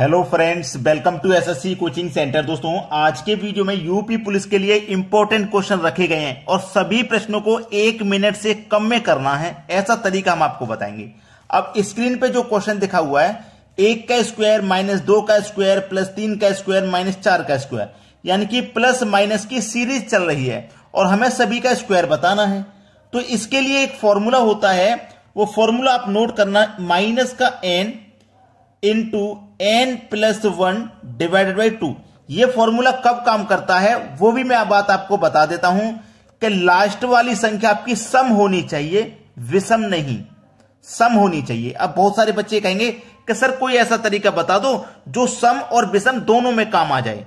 hello friends welcome to SSC coaching centre दोस्तों आज के वीडियो में यूपी पुलिस के लिए इंपॉर्टेंट क्वेश्चन रखे गए हैं और सभी प्रश्नों को एक मिनट से कम में करना है ऐसा तरीका हम आपको बताएंगे अब स्क्रीन पे जो क्वेश्चन दिखा हुआ है एक का स्क्वायर माइनस दो का स्क्वायर प्लस तीन का स्क्वायर माइनस चार का स्क्वायर यानी कि प्लस माइनस की सीरीज चल रही है और हमें सभी का स्क्वायर बताना है तो इसके लिए एक फॉर्मूला होता है वो फॉर्मूला आप नोट करना माइनस का N into N plus one divided by two ये फॉर्मूला कब काम करता है वो भी मैं बात आपको बता देता हूं कि लास्ट वाली संख्या आपकी सम होनी चाहिए विषम नहीं सम होनी चाहिए अब बहुत सारे बच्चे कहेंगे कि सर कोई ऐसा तरीका बता दो जो सम और विषम दोनों में काम आ जाए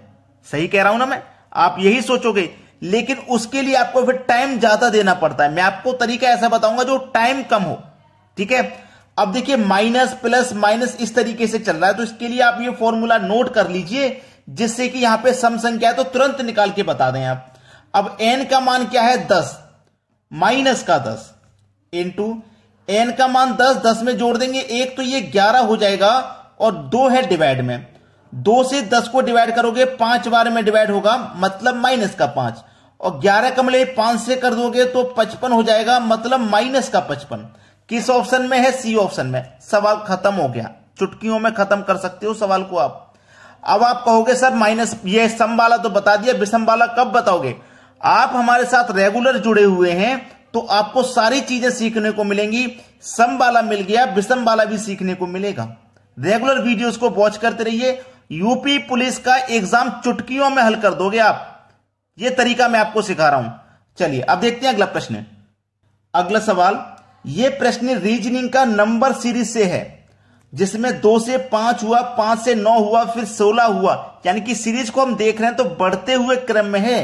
सही कह रहा हूं ना मैं आप यही सोचोगे लेकिन उसके लिए आपको फिर टाइम ज्यादा देना पड़ता है मैं आपको तरीका ऐसा बताऊंगा जो टाइम कम हो ठीक है अब देखिए माइनस प्लस माइनस इस तरीके से चल रहा है तो इसके लिए आप ये फॉर्मूला नोट कर लीजिए जिससे कि यहां पे सम संख्या है तो तुरंत निकाल के बता दें आप अब एन का मान क्या है दस माइनस का दस इंटू एन का मान दस दस में जोड़ देंगे एक तो ये ग्यारह हो जाएगा और दो है डिवाइड में दो से दस को डिवाइड करोगे पांच बार में डिवाइड होगा मतलब माइनस का पांच और ग्यारह कमले पांच से कर दोगे तो पचपन हो जाएगा मतलब माइनस का पचपन किस ऑप्शन में है सी ऑप्शन में सवाल खत्म हो गया चुटकियों में खत्म कर सकते हो सवाल को आप अब आप कहोगे सर माइनस ये सम वाला तो बता दिया विषम वाला कब बताओगे आप हमारे साथ रेगुलर जुड़े हुए हैं तो आपको सारी चीजें सीखने को मिलेंगी सम वाला मिल गया विषम वाला भी सीखने को मिलेगा रेगुलर वीडियोस को वॉच करते रहिए यूपी पुलिस का एग्जाम चुटकियों में हल कर दोगे आप ये तरीका मैं आपको सिखा रहा हूं चलिए अब देखते हैं अगला प्रश्न अगला सवाल ये प्रश्न रीजनिंग का नंबर सीरीज से है जिसमें दो से पांच हुआ पांच से नौ हुआ फिर सोलह हुआ यानी कि सीरीज को हम देख रहे हैं तो बढ़ते हुए क्रम में है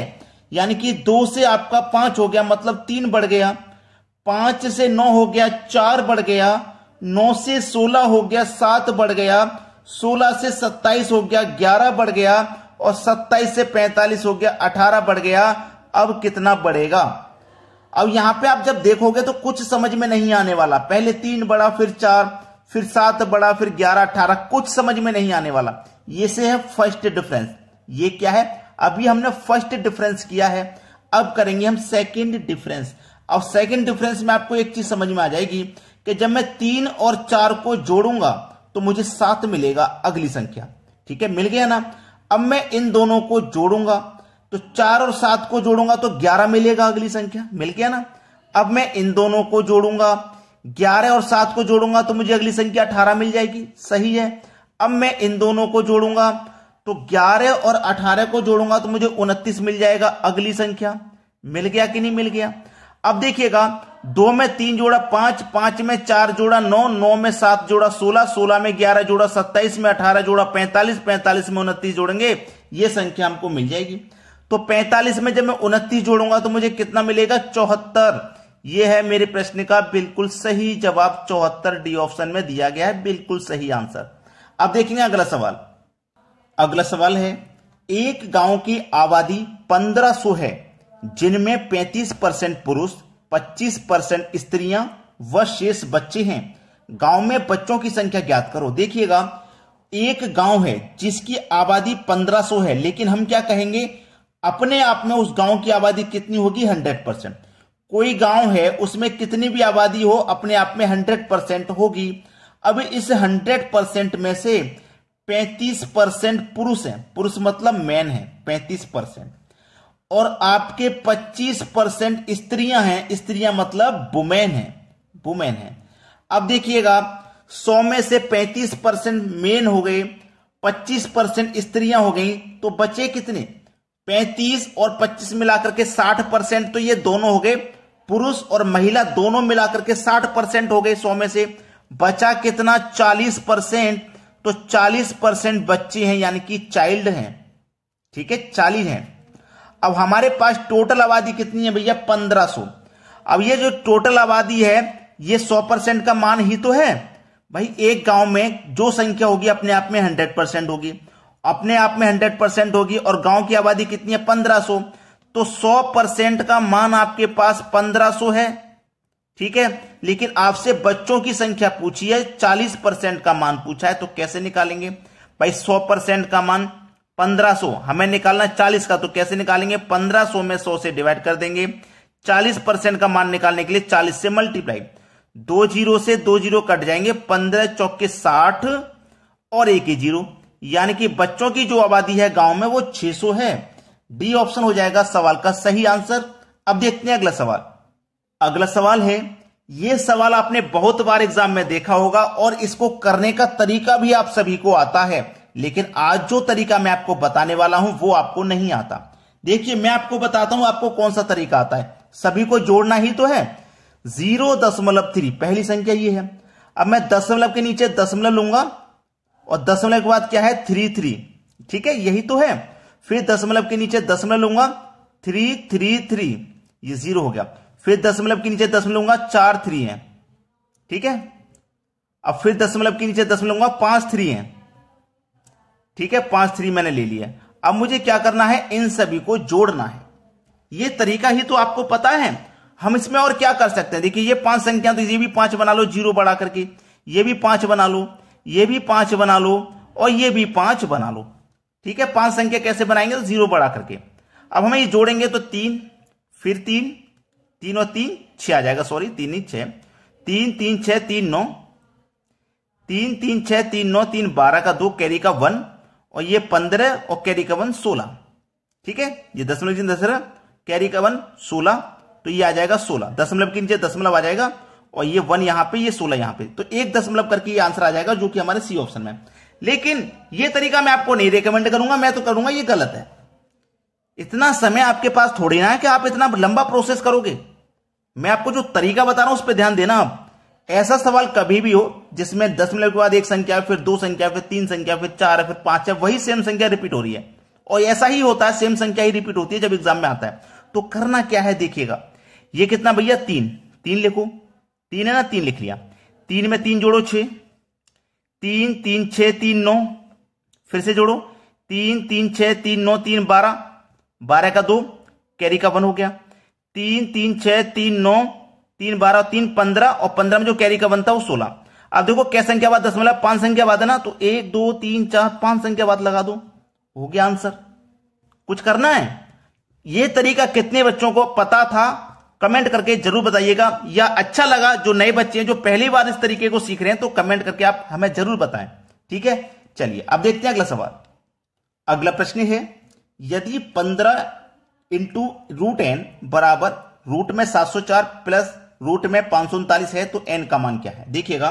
यानी कि दो से आपका पांच हो गया मतलब तीन बढ़ गया पांच से नौ हो गया चार बढ़ गया नौ से सोलह हो गया सात बढ़ गया सोलह से सत्ताईस हो गया ग्यारह बढ़ गया और सत्ताईस से पैंतालीस हो गया अठारह बढ़ गया अब कितना बढ़ेगा अब यहां पे आप जब देखोगे तो कुछ समझ में नहीं आने वाला पहले तीन बड़ा फिर चार फिर सात बड़ा फिर ग्यारह अठारह कुछ समझ में नहीं आने वाला ये से है फर्स्ट डिफरेंस ये क्या है अभी हमने फर्स्ट डिफरेंस किया है अब करेंगे हम सेकेंड डिफरेंस अब सेकेंड डिफरेंस में आपको एक चीज समझ में आ जाएगी कि जब मैं तीन और चार को जोड़ूंगा तो मुझे सात मिलेगा अगली संख्या ठीक है मिल गया ना अब मैं इन दोनों को जोड़ूंगा तो चार और सात को जोड़ूंगा तो ग्यारह मिलेगा अगली संख्या मिल गया ना अब मैं इन दोनों को जोड़ूंगा ग्यारह और सात को जोड़ूंगा तो मुझे अगली संख्या अठारह मिल जाएगी सही है अब मैं इन दोनों को जोड़ूंगा तो ग्यारह और अठारह को जोड़ूंगा तो मुझे उनतीस मिल जाएगा अगली संख्या मिल गया कि नहीं मिल गया अब देखिएगा दो में तीन जोड़ा पांच पांच में चार जोड़ा नौ नौ में सात जोड़ा सोलह सोलह में ग्यारह जोड़ा सत्ताईस में अठारह जोड़ा पैंतालीस पैंतालीस में उनतीस जोड़ेंगे ये संख्या हमको मिल जाएगी तो 45 में जब मैं उनतीस जोड़ूंगा तो मुझे कितना मिलेगा चौहत्तर यह है मेरे प्रश्न का बिल्कुल सही जवाब चौहत्तर डी ऑप्शन में दिया गया है बिल्कुल सही आंसर अब देखेंगे अगला सवाल अगला सवाल है एक गांव की आबादी 1500 है जिनमें 35 परसेंट पुरुष 25 परसेंट स्त्रियां व शेष बच्चे हैं गांव में बच्चों की संख्या ज्ञात करो देखिएगा एक गांव है जिसकी आबादी 1500 है लेकिन हम क्या कहेंगे अपने आप में उस गांव की आबादी कितनी होगी हंड्रेड परसेंट कोई गांव है उसमें कितनी भी आबादी हो अपने आप में हंड्रेड परसेंट होगी अब इस हंड्रेड परसेंट में से पैंतीस परसेंट पुरुष है पुरुष मतलब मैन है पैंतीस परसेंट और आपके पच्चीस परसेंट स्त्रियां हैं स्त्रियां मतलब वुमेन है वुमेन है अब देखिएगा सौ में से पैंतीस परसेंट मेन हो गए पच्चीस परसेंट स्त्रियां हो गई तो बचे कितने पैंतीस और पच्चीस मिलाकर के साठ परसेंट तो ये दोनों हो गए पुरुष और महिला दोनों मिलाकर के साठ परसेंट हो गए सौ में से बचा कितना चालीस परसेंट तो चालीस परसेंट बच्चे हैं यानी कि चाइल्ड हैं ठीक है चालीस हैं अब हमारे पास टोटल आबादी कितनी है भैया पंद्रह सो अब ये जो टोटल आबादी है ये सौ परसेंट का मान ही तो है भाई एक गांव में जो संख्या होगी अपने आप में हंड्रेड परसेंट होगी अपने आप में हंड्रेड परसेंट होगी और गांव की आबादी कितनी है पंद्रह सो तो सौ परसेंट का मान आपके पास पंद्रह सो है ठीक है लेकिन आपसे बच्चों की संख्या पूछी है चालीस परसेंट का मान पूछा है तो कैसे निकालेंगे भाई सौ परसेंट का मान पंद्रह सो हमें निकालना चालीस का तो कैसे निकालेंगे पंद्रह सो में सौ से डिवाइड कर देंगे चालीस परसेंट का मान निकालने के लिए चालीस से मल्टीप्लाई दो जीरो से दो जीरो कट जाएंगे पंद्रह चौके साठ और एक ही जीरो यानी कि बच्चों की जो आबादी है गांव में वो 600 है डी ऑप्शन हो जाएगा सवाल का सही आंसर अब देखते हैं अगला सवाल अगला सवाल है ये सवाल आपने बहुत बार एग्जाम में देखा होगा और इसको करने का तरीका भी आप सभी को आता है लेकिन आज जो तरीका मैं आपको बताने वाला हूं वो आपको नहीं आता देखिए मैं आपको बताता हूं आपको कौन सा तरीका आता है सभी को जोड़ना ही तो है जीरो दशमलव थ्री पहली संख्या ये है अब मैं दशमलव के नीचे दशमलव लूंगा और दशमलव के बाद क्या है थ्री थ्री ठीक है यही तो है फिर दशमलव के नीचे दशमलव लूंगा थ्री थ्री थ्री ये जीरो हो गया फिर दशमलव के नीचे दशमलव लूंगा चार थ्री है ठीक है अब फिर दशमलव के नीचे दशमलव लूंगा पांच थ्री है ठीक है पांच थ्री मैंने ले लिया अब मुझे क्या करना है इन सभी को जोड़ना है ये तरीका ही तो आपको पता है हम इसमें और क्या कर सकते हैं देखिए ये पांच संख्या तो ये भी पांच बना लो जीरो बढ़ा करके ये भी पांच बना लो ये भी पांच बना लो और ये भी पांच बना लो ठीक है पांच संख्या कैसे बनाएंगे तो जीरो बढ़ा करके अब हमें ये जोड़ेंगे तो तीन फिर तीन तीन और तीन छह आ जाएगा सॉरी तीन ही छह तीन तीन छह तीन नौ तीन तीन छह तीन नौ तीन बारह का दो कैरी का वन और ये पंद्रह और कैरी का वन सोलह ठीक है ये दशमलव चिन्ह कैरी का वन सोलह तो ये आ जाएगा सोलह दशमलव के नीचे दशमलव आ जाएगा और ये वन यहां पे ये सोलह यहां पे तो एक दशमलव करके ये आंसर आ जाएगा जो कि हमारे सी ऑप्शन में लेकिन ये तरीका मैं आपको नहीं रिकमेंड करूंगा मैं तो करूंगा ये गलत है इतना समय आपके पास थोड़ी ना है कि आप इतना लंबा प्रोसेस करोगे मैं आपको जो तरीका बता रहा हूं उस पर ध्यान देना आप ऐसा सवाल कभी भी हो जिसमें दशमलव के बाद एक संख्या फिर दो संख्या फिर तीन संख्या फिर चार है फिर पांच है वही सेम संख्या रिपीट हो रही है और ऐसा ही होता है सेम संख्या ही रिपीट होती है जब एग्जाम में आता है तो करना क्या है देखिएगा ये कितना भैया तीन तीन लिखो तीन है ना तीन लिख लिया तीन में तीन जोड़ो छ तीन तीन छ तीन नौ फिर से जोड़ो तीन तीन छ तीन नौ तीन बारह बारह का दो कैरी का वन हो गया तीन तीन छ तीन नौ तीन बारह तीन पंद्रह और पंद्रह में जो कैरी का वन था वो सोलह अब देखो क्या संख्या बाद दशमलव पांच संख्या बाद है ना तो एक दो तीन चार पांच संख्या बाद लगा दो हो गया आंसर कुछ करना है ये तरीका कितने बच्चों को पता था कमेंट करके जरूर बताइएगा या अच्छा लगा जो नए बच्चे हैं जो पहली बार इस तरीके को सीख रहे हैं तो कमेंट करके आप हमें जरूर बताएं ठीक है चलिए अब देखते हैं अगला सवाल अगला प्रश्न है यदि पंद्रह इंटू रूट एन बराबर रूट में सात सौ चार प्लस रूट में पांच सौ उनतालीस है तो एन का मान क्या है देखिएगा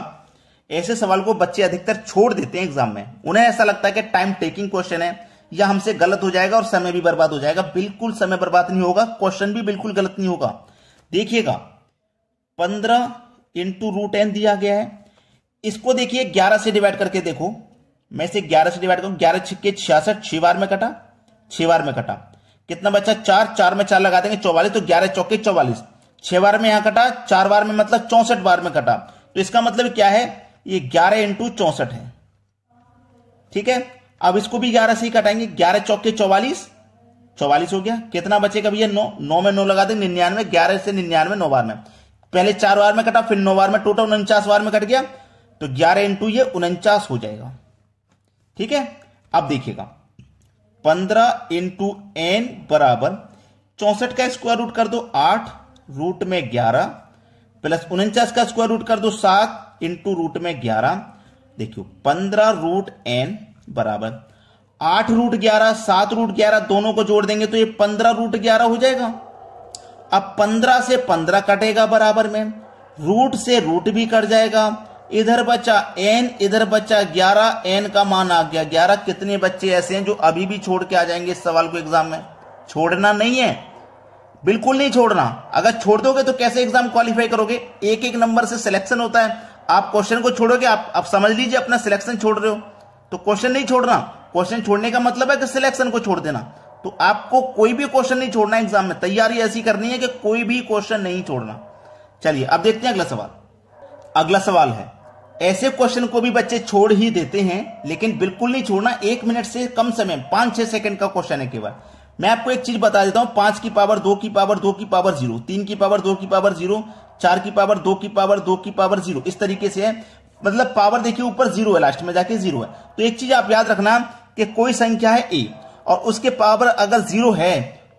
ऐसे सवाल को बच्चे अधिकतर छोड़ देते हैं एग्जाम में उन्हें ऐसा लगता है कि टाइम टेकिंग क्वेश्चन है या हमसे गलत हो जाएगा और समय भी बर्बाद हो जाएगा बिल्कुल समय बर्बाद नहीं होगा क्वेश्चन भी बिल्कुल गलत नहीं होगा देखिएगा पंद्रह इंटू रूट एन दिया गया है इसको देखिए ग्यारह से डिवाइड करके देखो मैं इसे ग्यारह से डिवाइड करूं ग्यारह छिक्के छियासठ छह बार में कटा छह बार में कटा कितना बचा चार चार में चार लगा देंगे चौवालीस तो ग्यारह चौके चौवालीस छह बार में यहां कटा चार बार में मतलब चौसठ बार में कटा तो इसका मतलब क्या है ये ग्यारह इंटू चौसठ है ठीक है अब इसको भी ग्यारह से ही कटाएंगे ग्यारह चौके चौवालीस चौवालीस हो गया कितना बचेगा भैया नौ नौ में नौ लगा देंगे निन्यानवे ग्यारह से निन्यानवे नौ बार में पहले चार बार में कटा फिर नौ बार में टोटल उनचास बार में कट गया तो ग्यारह इंटू ये उनचास हो जाएगा ठीक है अब देखिएगा पंद्रह इंटू एन बराबर चौसठ का स्क्वायर रूट कर दो आठ रूट में ग्यारह प्लस उनचास का स्क्वायर रूट कर दो सात इंटू रूट में ग्यारह देखियो पंद्रह रूट एन बराबर आठ रूट ग्यारह सात रूट ग्यारह दोनों को जोड़ देंगे तो ये पंद्रह रूट ग्यारह हो जाएगा अब पंद्रह से पंद्रह कटेगा बराबर में रूट से रूट भी कट जाएगा इधर बचा एन इधर बचा ग्यारह एन का मान आ गया ग्यारह कितने बच्चे ऐसे हैं जो अभी भी छोड़ के आ जाएंगे इस सवाल को एग्जाम में छोड़ना नहीं है बिल्कुल नहीं छोड़ना अगर छोड़ दोगे तो कैसे एग्जाम क्वालिफाई करोगे एक एक नंबर से सिलेक्शन होता है आप क्वेश्चन को छोड़ोगे आप, आप समझ लीजिए अपना सिलेक्शन छोड़ रहे हो तो क्वेश्चन नहीं छोड़ना क्वेश्चन छोड़ने का मतलब है कि सिलेक्शन को छोड़ देना तो आपको कोई भी क्वेश्चन नहीं छोड़ना एग्जाम में तैयारी ऐसी करनी है कि कोई भी क्वेश्चन नहीं छोड़ना चलिए अब देखते हैं अगला सवाल अगला सवाल है ऐसे क्वेश्चन को भी बच्चे छोड़ ही देते हैं लेकिन बिल्कुल नहीं छोड़ना एक मिनट से कम समय पांच छह सेकंड का क्वेश्चन है केवल मैं आपको एक चीज बता देता हूं पांच की पावर दो की पावर दो की पावर जीरो तीन की पावर दो की पावर जीरो चार की पावर दो की पावर दो की पावर जीरो इस तरीके से है मतलब पावर देखिए ऊपर जीरो है लास्ट में जाके जीरो है तो एक चीज आप याद रखना कि कोई संख्या है ए और उसके पावर अगर जीरो है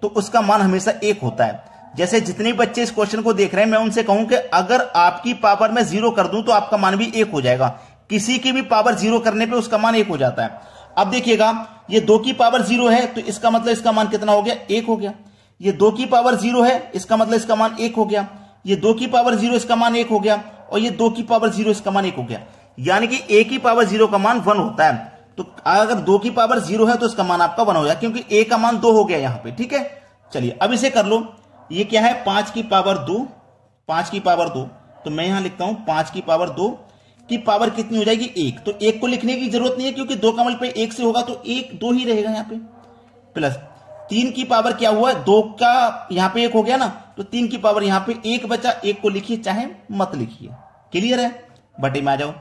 तो उसका मान हमेशा एक होता है जैसे जितने बच्चे इस क्वेश्चन को देख रहे हैं मैं उनसे कहूं कि अगर आपकी पावर में जीरो कर दूं तो आपका मान भी एक हो जाएगा किसी की भी पावर जीरो करने पे उसका मान एक हो जाता है अब देखिएगा ये दो की पावर जीरो है तो इसका मतलब इसका मान कितना हो गया एक हो गया ये दो की पावर जीरो है इसका मतलब इसका मान एक हो गया ये दो की पावर जीरो इसका मान एक हो गया और ये दो की पावर जीरो इसका मान एक हो गया यानी कि एक की पावर जीरो का मान वन होता है तो अगर दो की पावर जीरो है तो इसका मान आपका वन हो जाएगा क्योंकि ए का मान दो हो गया यहां पे ठीक है चलिए अब इसे कर लो ये क्या है पांच की पावर दो पांच की पावर दो तो मैं यहां लिखता हूं पांच की पावर दो की पावर कितनी हो जाएगी एक तो एक को लिखने की जरूरत नहीं है क्योंकि दो कमल पे एक से होगा तो एक दो ही रहेगा यहां पे प्लस तीन की पावर क्या हुआ दो का यहां पे एक हो गया ना तो तीन की पावर यहां पे एक बचा एक को लिखिए चाहे मत लिखिए क्लियर है बटे में आ जाओ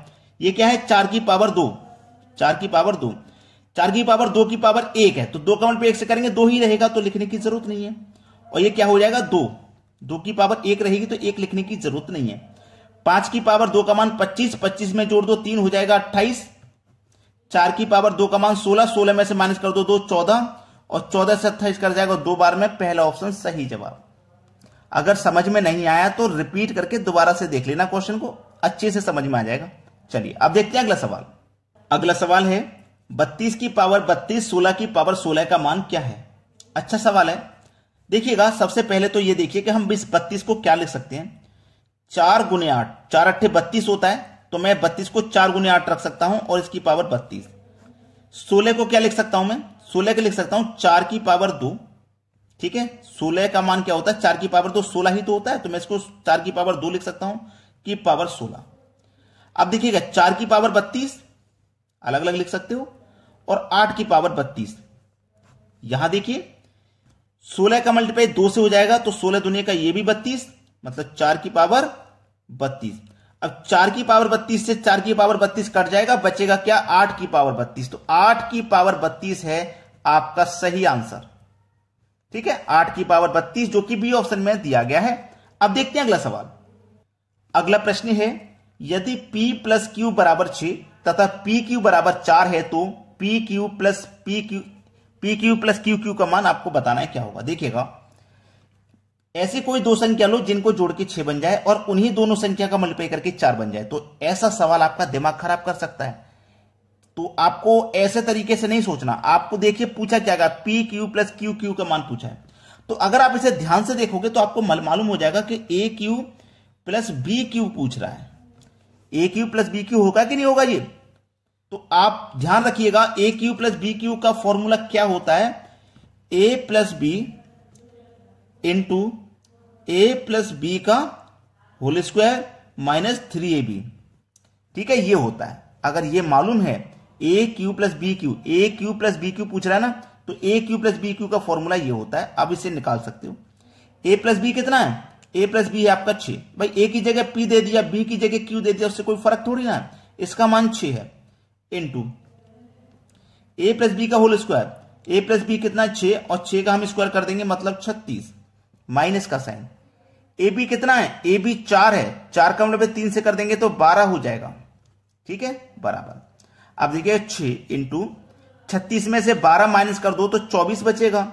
ये क्या है चार की पावर दो चार की पावर दो चार की पावर दो की पावर एक है तो दो कमेंट पे एक से करेंगे दो ही रहेगा तो लिखने की जरूरत नहीं है और ये क्या हो जाएगा दो दो की पावर एक रहेगी तो एक लिखने की जरूरत नहीं है पांच की पावर दो का मान पच्चीस पच्चीस में जोड़ दो तीन हो जाएगा अट्ठाईस चार की पावर दो का मान सोलह सोलह में से माइनस कर दो दो चौदह और चौदह से अट्ठाईस कर जाएगा दो बार में पहला ऑप्शन सही जवाब अगर समझ में नहीं आया तो रिपीट करके दोबारा से देख लेना क्वेश्चन को अच्छे से समझ में आ जाएगा चलिए अब देखते हैं अगला सवाल अगला सवाल है 32 की पावर 32 16 की पावर 16 का मान क्या है अच्छा सवाल है देखिएगा सबसे पहले तो ये देखिए कि हम इस बत्तीस को क्या लिख सकते हैं चार गुने आठ चार अट्ठे बत्तीस होता है तो मैं बत्तीस को चार गुने आठ रख सकता हूं और इसकी पावर बत्तीस सोलह को क्या लिख सकता हूं मैं सोलह को लिख सकता हूं चार की पावर दो ठीक है सोलह का मान क्या होता है चार की पावर दो सोलह ही तो होता है तो मैं इसको चार की पावर दो लिख सकता हूं की पावर सोलह अब देखिएगा चार की पावर बत्तीस अलग अलग लिख सकते हो और आठ की पावर बत्तीस यहां देखिए सोलह का मल्टीप्लाई दो से हो जाएगा तो सोलह दुनिया का ये भी बत्तीस मतलब चार की पावर बत्तीस अब चार की पावर बत्तीस से चार की पावर बत्तीस कट जाएगा बचेगा क्या आठ की पावर बत्तीस तो आठ की पावर बत्तीस है आपका सही आंसर ठीक है आठ की पावर बत्तीस जो कि बी ऑप्शन में दिया गया है अब देखते हैं अगला सवाल अगला प्रश्न है यदि पी प्लस क्यू बराबर छ तथा पी क्यू बराबर चार है तो P Q plus P Q P Q plus Q Q का मान आपको बताना है क्या होगा देखिएगा ऐसी कोई दो संख्या लो जिनको जोड़ के छह बन जाए और उन्हीं दोनों संख्या का मल्टीप्लाई करके चार बन जाए तो ऐसा सवाल आपका दिमाग खराब कर सकता है तो आपको ऐसे तरीके से नहीं सोचना आपको देखिए पूछा क्या गया P Q plus Q Q का मान पूछा है तो अगर आप इसे ध्यान से देखोगे तो आपको मालूम हो जाएगा कि A Q plus B Q पूछ रहा है A Q plus B Q होगा कि नहीं होगा ये तो आप ध्यान रखिएगा A Q plus B Q का फॉर्मूला क्या होता है A plus B into A plus B का whole square minus three A B ठीक है ये होता है अगर ये मालूम है A Q plus B Q A Q plus B Q पूछ रहा है ना तो A Q plus B Q का फॉर्मूला ये होता है आप इसे निकाल सकते हो ए प्लस बी कितना है ए प्लस बी है आपका छ भाई ए की जगह पी दे दिया बी की जगह क्यू दे दिया उससे कोई फर्क थोड़ी ना इसका मान छ है into A plus B का whole square A plus B कितना छ और छ का हम स्क्वायर कर देंगे मतलब छत्तीस माइनस का साइन ए बी कितना है ए बी चार है चार का मतलब तीन से कर देंगे तो बारह हो जाएगा ठीक है बराबर अब देखिए छह इंटू छत्तीस में से बारह माइनस कर दो तो चौबीस बचेगा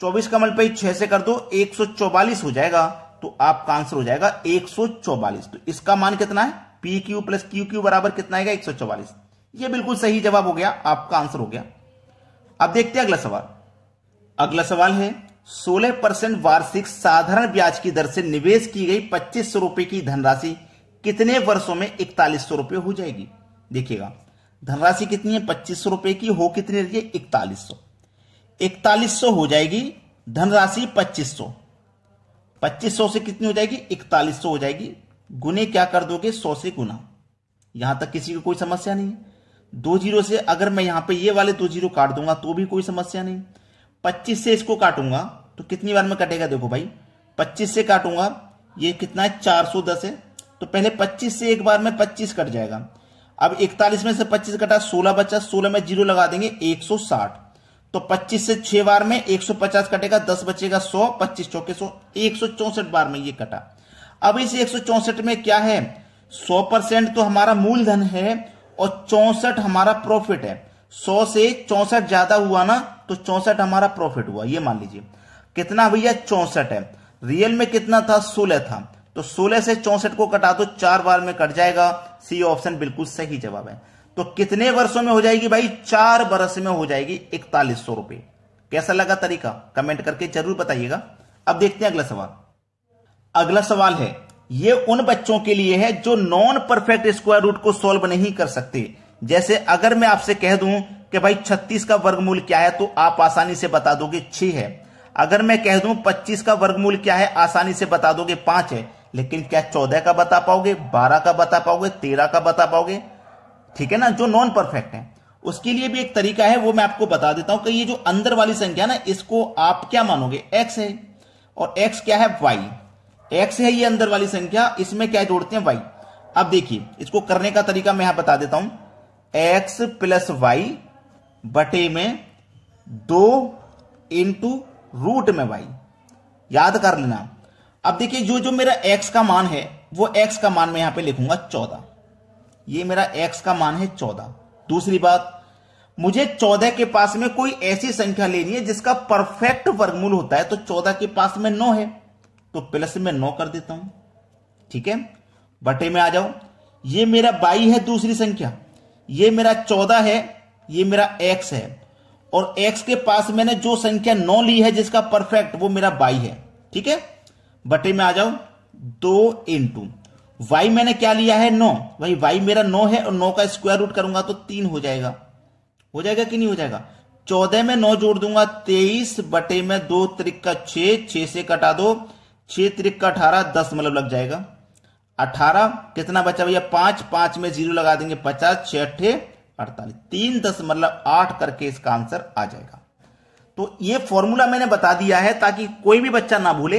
चौबीस का मल्टीप्लाई छह से कर दो एक सौ चौवालीस हो जाएगा तो आपका आंसर हो जाएगा 144 तो इसका मान कितना है P Q plus Q Q बराबर कितना आएगा 144 ये बिल्कुल सही जवाब हो गया आपका आंसर हो गया अब देखते हैं अगला सवाल अगला सवाल है 16 परसेंट वार्षिक साधारण ब्याज की दर से निवेश की गई पच्चीस सौ रुपए की धनराशि कितने वर्षों में इकतालीस सौ रुपये हो जाएगी देखिएगा धनराशि कितनी है पच्चीस सौ रुपए की हो कितनी रही है इकतालीस सौ इकतालीस सौ हो जाएगी धनराशि पच्चीस सौ पच्चीस सौ से कितनी हो जाएगी इकतालीस सौ हो जाएगी गुने क्या कर दोगे सौ से गुना यहां तक किसी को कोई समस्या नहीं है दो जीरो से अगर मैं यहां पे ये वाले दो जीरो काट दूंगा तो भी कोई समस्या नहीं पच्चीस से इसको काटूंगा तो कितनी बार में कटेगा देखो भाई पच्चीस से काटूंगा ये कितना है चार सौ दस है तो पहले पच्चीस से एक बार में पच्चीस कट जाएगा अब इकतालीस में से पच्चीस कटा सोलह बचा सोलह में जीरो लगा देंगे एक सौ साठ तो 25 से 6 बार में 150 कटेगा 10 बचेगा 100 पच्चीस चौके सौ एक बार में ये कटा अब इस एक में क्या है 100 परसेंट तो हमारा मूलधन है और चौसठ हमारा प्रॉफिट है 100 से चौसठ ज्यादा हुआ ना तो चौसठ हमारा प्रॉफिट हुआ ये मान लीजिए कितना भैया चौसठ है रियल में कितना था सोलह था तो सोलह से चौसठ को कटा दो तो चार बार में कट जाएगा सी ऑप्शन बिल्कुल सही जवाब है तो कितने वर्षों में हो जाएगी भाई चार बरस में हो जाएगी इकतालीस सौ रुपए कैसा लगा तरीका कमेंट करके जरूर बताइएगा अब देखते हैं अगला सवाल अगला सवाल है ये उन बच्चों के लिए है जो नॉन परफेक्ट स्क्वायर रूट को सॉल्व नहीं कर सकते जैसे अगर मैं आपसे कह दूं कि भाई 36 का वर्गमूल क्या है तो आप आसानी से बता दोगे छह है अगर मैं कह दूं 25 का वर्गमूल क्या है आसानी से बता दोगे पांच है लेकिन क्या 14 का बता पाओगे 12 का बता पाओगे 13 का बता पाओगे ठीक है ना जो नॉन परफेक्ट है उसके लिए भी एक तरीका है वो मैं आपको बता देता हूं कि ये जो अंदर वाली संख्या ना इसको आप क्या मानोगे एक्स है और एक्स क्या है वाई एक्स है ये अंदर वाली संख्या इसमें क्या जोड़ते हैं वाई अब देखिए इसको करने का तरीका मैं यहां बता देता हूं एक्स प्लस वाई बटे में दो इंटू रूट में वाई याद कर लेना अब देखिए जो जो मेरा एक्स का मान है वो एक्स का मान मैं यहां पे लिखूंगा चौदह ये मेरा एक्स का मान है चौदह दूसरी बात मुझे चौदह के पास में कोई ऐसी संख्या लेनी है जिसका परफेक्ट वर्गमूल होता है तो चौदह के पास में नौ है तो प्लस में नौ कर देता हूं ठीक है बटे में आ जाओ ये मेरा बाई है दूसरी संख्या ये मेरा चौदह है ये मेरा एक्स है और एक्स के पास मैंने जो संख्या नौ ली है जिसका परफेक्ट वो मेरा बाई है ठीक है बटे में आ जाओ दो इंटू वाई मैंने क्या लिया है नो भाई वाई मेरा नो है और नो का स्क्वायर रूट करूंगा तो तीन हो जाएगा हो जाएगा कि नहीं हो जाएगा चौदह में नौ जोड़ दूंगा तेईस बटे में दो त्रिक का छह छह से कटा दो छह त्रिक का अठारह दस मतलब लग जाएगा अठारह कितना बचा भैया पांच पांच में जीरो लगा देंगे पचास छह अट्ठे अड़तालीस तीन दस मतलब आठ करके इसका आंसर आ जाएगा तो ये फॉर्मूला मैंने बता दिया है ताकि कोई भी बच्चा ना भूले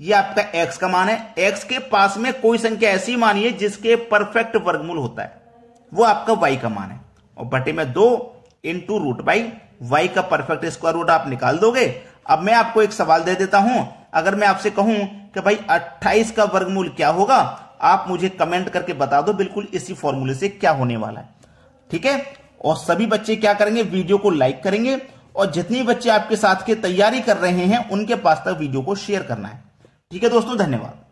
ये आपका एक्स का मान है एक्स के पास में कोई संख्या ऐसी मानिए जिसके परफेक्ट वर्गमूल होता है वो आपका वाई का मान है और बटे में दो इंटू रूट बाई वाई का परफेक्ट स्क्वायर रूट आप निकाल दोगे अब मैं आपको एक सवाल दे देता हूं अगर मैं आपसे कहूं कि भाई 28 का वर्गमूल क्या होगा आप मुझे कमेंट करके बता दो बिल्कुल इसी फॉर्मूले से क्या होने वाला है ठीक है और सभी बच्चे क्या करेंगे वीडियो को लाइक करेंगे और जितनी बच्चे आपके साथ के तैयारी कर रहे हैं उनके पास तक वीडियो को शेयर करना है ठीक है दोस्तों धन्यवाद